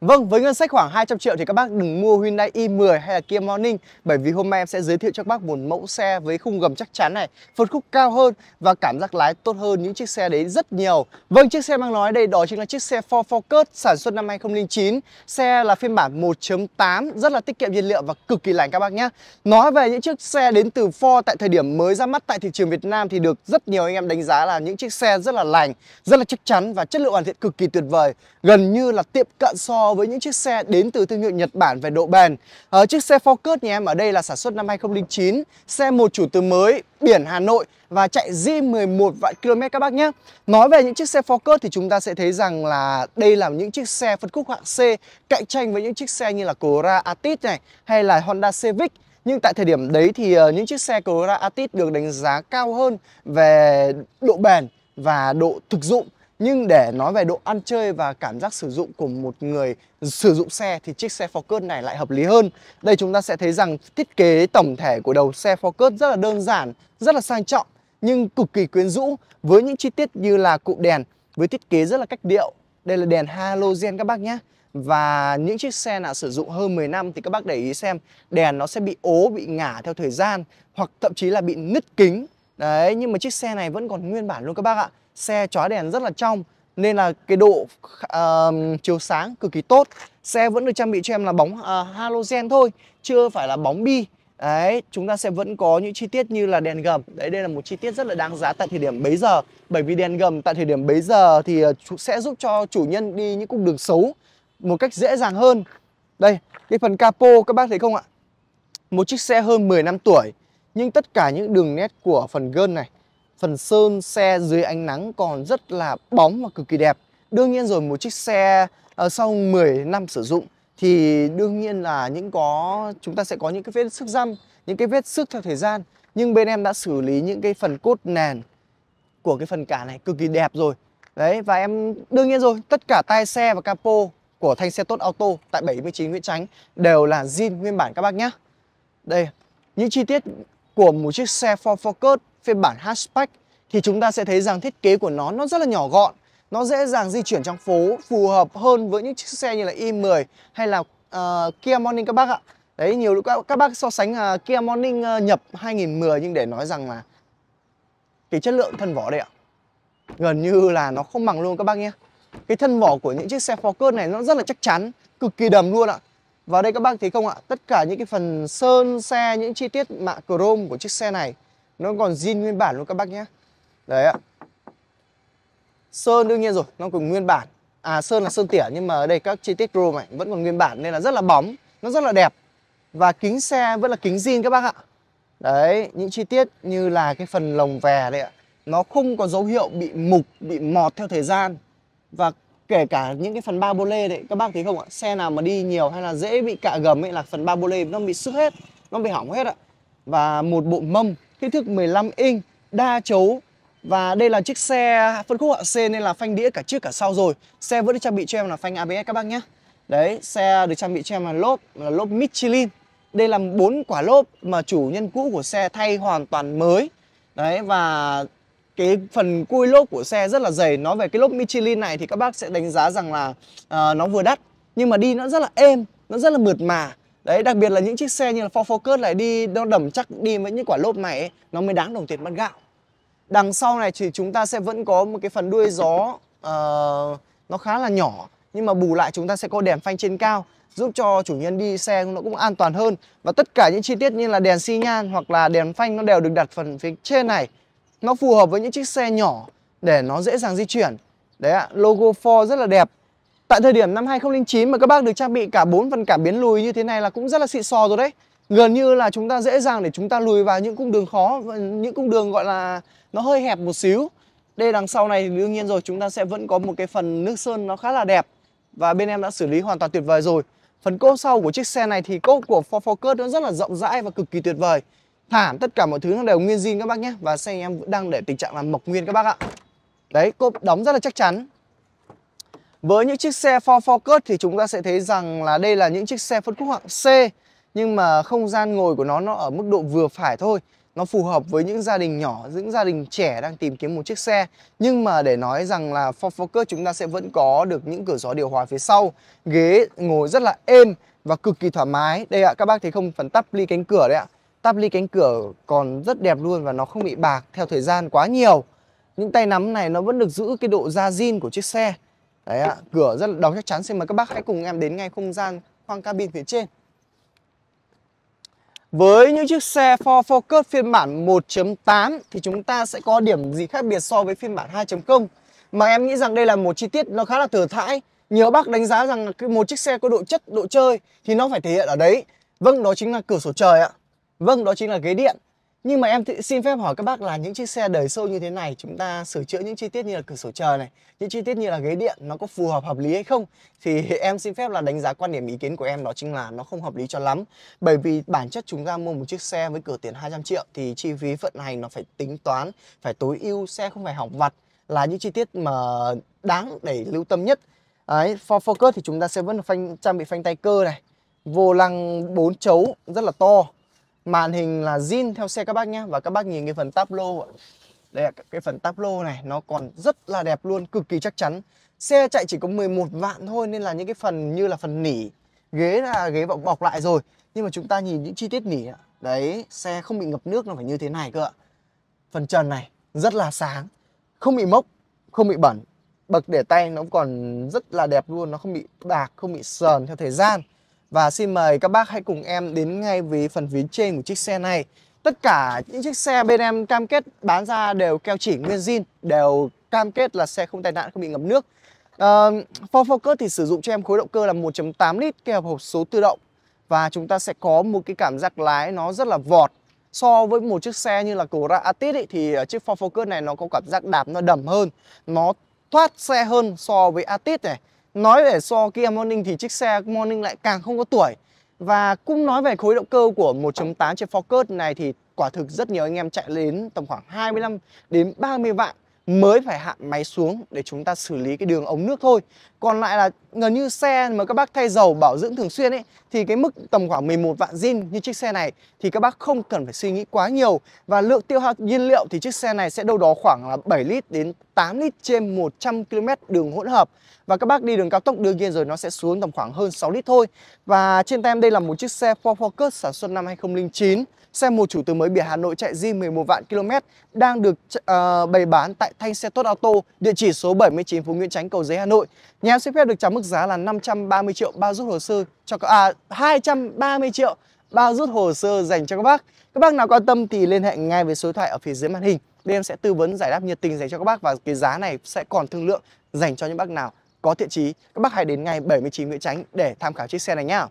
Vâng, với ngân sách khoảng 200 triệu thì các bác đừng mua Hyundai i10 hay là Kia Morning bởi vì hôm nay em sẽ giới thiệu cho các bác một mẫu xe với khung gầm chắc chắn này, phân khúc cao hơn và cảm giác lái tốt hơn những chiếc xe đấy rất nhiều. Vâng, chiếc xe mang nói đây đó chính là chiếc xe Ford Focus sản xuất năm 2009. Xe là phiên bản 1.8, rất là tiết kiệm nhiên liệu và cực kỳ lành các bác nhé. Nói về những chiếc xe đến từ Ford tại thời điểm mới ra mắt tại thị trường Việt Nam thì được rất nhiều anh em đánh giá là những chiếc xe rất là lành, rất là chắc chắn và chất lượng hoàn thiện cực kỳ tuyệt vời, gần như là tiệm cận so với những chiếc xe đến từ thương hiệu Nhật Bản về độ bền. À, chiếc xe Focus nhà em ở đây là sản xuất năm 2009, xe một chủ từ mới, biển Hà Nội và chạy G 11 vạn km các bác nhé. Nói về những chiếc xe Focus thì chúng ta sẽ thấy rằng là đây là những chiếc xe phân khúc hạng C cạnh tranh với những chiếc xe như là Cora Atit này hay là Honda Civic nhưng tại thời điểm đấy thì ờ, những chiếc xe Corolla Atit được đánh giá cao hơn về độ bền và độ thực dụng nhưng để nói về độ ăn chơi và cảm giác sử dụng của một người sử dụng xe thì chiếc xe Focus này lại hợp lý hơn. Đây chúng ta sẽ thấy rằng thiết kế tổng thể của đầu xe Focus rất là đơn giản, rất là sang trọng nhưng cực kỳ quyến rũ với những chi tiết như là cụm đèn với thiết kế rất là cách điệu. Đây là đèn halogen các bác nhé. Và những chiếc xe nào sử dụng hơn 10 năm thì các bác để ý xem đèn nó sẽ bị ố, bị ngả theo thời gian hoặc thậm chí là bị nứt kính. Đấy, nhưng mà chiếc xe này vẫn còn nguyên bản luôn các bác ạ xe chóa đèn rất là trong nên là cái độ uh, chiếu sáng cực kỳ tốt xe vẫn được trang bị cho em là bóng uh, halogen thôi chưa phải là bóng bi đấy chúng ta sẽ vẫn có những chi tiết như là đèn gầm đấy đây là một chi tiết rất là đáng giá tại thời điểm bấy giờ bởi vì đèn gầm tại thời điểm bấy giờ thì ờ, sẽ giúp cho chủ nhân đi những cung đường xấu một cách dễ dàng hơn đây cái phần capo các bác thấy không ạ một chiếc xe hơn 10 năm tuổi nhưng tất cả những đường nét của phần gơn này phần sơn xe dưới ánh nắng còn rất là bóng và cực kỳ đẹp đương nhiên rồi một chiếc xe uh, sau 10 năm sử dụng thì đương nhiên là những có chúng ta sẽ có những cái vết sức răm những cái vết sức theo thời gian nhưng bên em đã xử lý những cái phần cốt nền của cái phần cả này cực kỳ đẹp rồi đấy và em đương nhiên rồi tất cả tay xe và capo của thanh xe tốt auto tại 79 Nguyễn Tránh đều là zin nguyên bản các bác nhé đây những chi tiết của một chiếc xe Ford Focus phiên bản hatchback thì chúng ta sẽ thấy rằng thiết kế của nó nó rất là nhỏ gọn, nó dễ dàng di chuyển trong phố, phù hợp hơn với những chiếc xe như là i10 hay là uh, Kia Morning các bác ạ. Đấy nhiều lúc các, các bác so sánh uh, Kia Morning uh, nhập 2010 nhưng để nói rằng là cái chất lượng thân vỏ đây ạ. Gần như là nó không bằng luôn các bác nhé. Cái thân vỏ của những chiếc xe Focus này nó rất là chắc chắn, cực kỳ đầm luôn ạ. Và đây các bác thấy không ạ, tất cả những cái phần sơn xe, những chi tiết mạ chrome của chiếc xe này nó còn zin nguyên bản luôn các bác nhé đấy ạ sơn đương nhiên rồi nó còn nguyên bản à sơn là sơn tỉa nhưng mà ở đây các chi tiết chrome này vẫn còn nguyên bản nên là rất là bóng nó rất là đẹp và kính xe vẫn là kính zin các bác ạ đấy những chi tiết như là cái phần lồng vè đấy ạ nó không có dấu hiệu bị mục bị mọt theo thời gian và kể cả những cái phần ba bô lê đấy các bác thấy không ạ xe nào mà đi nhiều hay là dễ bị cạ gầm ấy là phần ba bô lê nó bị sức hết nó bị hỏng hết ạ và một bộ mâm kích thước 15 inch, đa chấu và đây là chiếc xe phân khúc hạng C nên là phanh đĩa cả trước cả sau rồi. Xe vẫn được trang bị cho em là phanh ABS các bác nhé. Đấy, xe được trang bị cho em là lốp, là lốp Michelin. Đây là bốn quả lốp mà chủ nhân cũ của xe thay hoàn toàn mới. Đấy và cái phần cui lốp của xe rất là dày. Nói về cái lốp Michelin này thì các bác sẽ đánh giá rằng là uh, nó vừa đắt nhưng mà đi nó rất là êm, nó rất là mượt mà Đấy, đặc biệt là những chiếc xe như là Ford Focus này đi nó đầm chắc đi với những quả lốp này ấy, nó mới đáng đồng tiền bát gạo. Đằng sau này thì chúng ta sẽ vẫn có một cái phần đuôi gió uh, nó khá là nhỏ nhưng mà bù lại chúng ta sẽ có đèn phanh trên cao giúp cho chủ nhân đi xe nó cũng an toàn hơn và tất cả những chi tiết như là đèn xi nhan hoặc là đèn phanh nó đều được đặt phần phía trên này nó phù hợp với những chiếc xe nhỏ để nó dễ dàng di chuyển đấy ạ logo Ford rất là đẹp Tại thời điểm năm 2009 mà các bác được trang bị cả bốn phần cảm biến lùi như thế này là cũng rất là xịn sò rồi đấy Gần như là chúng ta dễ dàng để chúng ta lùi vào những cung đường khó, những cung đường gọi là nó hơi hẹp một xíu Đây đằng sau này thì đương nhiên rồi chúng ta sẽ vẫn có một cái phần nước sơn nó khá là đẹp Và bên em đã xử lý hoàn toàn tuyệt vời rồi Phần cốp sau của chiếc xe này thì cốp của Ford Focus nó rất là rộng rãi và cực kỳ tuyệt vời Thảm tất cả mọi thứ nó đều nguyên zin các bác nhé Và xe em đang để tình trạng là mộc nguyên các bác ạ Đấy, cốp đóng rất là chắc chắn với những chiếc xe Ford Focus thì chúng ta sẽ thấy rằng là đây là những chiếc xe phân khúc hạng C nhưng mà không gian ngồi của nó nó ở mức độ vừa phải thôi nó phù hợp với những gia đình nhỏ, những gia đình trẻ đang tìm kiếm một chiếc xe. Nhưng mà để nói rằng là Ford Focus chúng ta sẽ vẫn có được những cửa gió điều hòa phía sau, ghế ngồi rất là êm và cực kỳ thoải mái. Đây ạ, các bác thấy không? Phần tắp ly cánh cửa đấy ạ. Tắp ly cánh cửa còn rất đẹp luôn và nó không bị bạc theo thời gian quá nhiều. Những tay nắm này nó vẫn được giữ cái độ da zin của chiếc xe. Đấy ạ, cửa rất là đóng chắc chắn Xin mời các bác hãy cùng em đến ngay không gian khoang cabin phía trên Với những chiếc xe Ford Focus phiên bản 1.8 Thì chúng ta sẽ có điểm gì khác biệt so với phiên bản 2.0 Mà em nghĩ rằng đây là một chi tiết nó khá là thừa thãi Nhiều bác đánh giá rằng một chiếc xe có độ chất, độ chơi Thì nó phải thể hiện ở đấy Vâng, đó chính là cửa sổ trời ạ Vâng, đó chính là ghế điện nhưng mà em xin phép hỏi các bác là những chiếc xe đời sâu như thế này chúng ta sửa chữa những chi tiết như là cửa sổ chờ này, những chi tiết như là ghế điện nó có phù hợp hợp lý hay không? Thì em xin phép là đánh giá quan điểm ý kiến của em đó chính là nó không hợp lý cho lắm. Bởi vì bản chất chúng ta mua một chiếc xe với cửa tiền 200 triệu thì chi phí vận hành nó phải tính toán, phải tối ưu, xe không phải hỏng vặt là những chi tiết mà đáng để lưu tâm nhất. Đấy, Ford Focus thì chúng ta sẽ vẫn phanh, trang bị phanh tay cơ này, vô lăng 4 chấu rất là to màn hình là zin theo xe các bác nhé và các bác nhìn cái phần tablo ạ đây là cái phần tablo này nó còn rất là đẹp luôn cực kỳ chắc chắn xe chạy chỉ có 11 vạn thôi nên là những cái phần như là phần nỉ ghế là ghế bọc bọc lại rồi nhưng mà chúng ta nhìn những chi tiết nỉ đấy xe không bị ngập nước nó phải như thế này cơ ạ phần trần này rất là sáng không bị mốc không bị bẩn bậc để tay nó còn rất là đẹp luôn nó không bị bạc không bị sờn theo thời gian và xin mời các bác hãy cùng em đến ngay với phần phía trên của chiếc xe này Tất cả những chiếc xe bên em cam kết bán ra đều keo chỉ nguyên zin Đều cam kết là xe không tai nạn, không bị ngập nước uh, Ford Focus thì sử dụng cho em khối động cơ là 1.8 lít kèm hộp số tự động Và chúng ta sẽ có một cái cảm giác lái nó rất là vọt So với một chiếc xe như là Corolla Atit thì ờ, chiếc Ford Focus này nó có cảm giác đạp nó đầm hơn Nó thoát xe hơn so với Atit này Nói về so Kia Morning thì chiếc xe Morning lại càng không có tuổi Và cũng nói về khối động cơ của 1.8 trên Focus này thì quả thực rất nhiều anh em chạy đến tầm khoảng 25 đến 30 vạn mới phải hạ máy xuống để chúng ta xử lý cái đường ống nước thôi Còn lại là gần như xe mà các bác thay dầu bảo dưỡng thường xuyên ấy thì cái mức tầm khoảng 11 vạn zin như chiếc xe này thì các bác không cần phải suy nghĩ quá nhiều và lượng tiêu hao nhiên liệu thì chiếc xe này sẽ đâu đó khoảng là 7 lít đến 8 lít trên 100 km đường hỗn hợp và các bác đi đường cao tốc đương nhiên rồi nó sẽ xuống tầm khoảng hơn 6 lít thôi và trên tem đây là một chiếc xe Ford Focus sản xuất năm 2009 xe một chủ từ mới bìa Hà Nội chạy zin 11 vạn km đang được uh, bày bán tại Thanh Xe Tốt Auto địa chỉ số 79 Phú Nguyễn Chánh Cầu Giấy Hà Nội Nhà em xin phép được trả mức giá là 530 triệu bao rút hồ sơ cho các à 230 triệu bao rút hồ sơ dành cho các bác. Các bác nào quan tâm thì liên hệ ngay với số điện thoại ở phía dưới màn hình để em sẽ tư vấn giải đáp nhiệt tình dành cho các bác và cái giá này sẽ còn thương lượng dành cho những bác nào có thiện chí. Các bác hãy đến ngay 79 Nguyễn tránh để tham khảo chiếc xe này nhá.